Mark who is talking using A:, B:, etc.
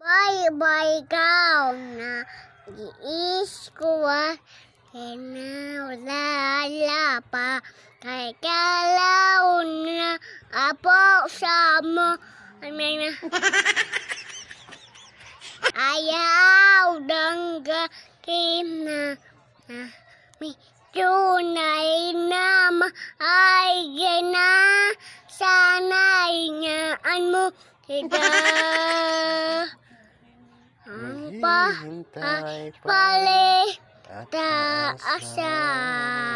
A: Bye-bye, Gauna. Each school and la pa
B: kaya launa apo sama amena ayaw dangga kina ah, mi tunay na ay gina sanay naan mo kita ang pa, pa, palita
C: asa.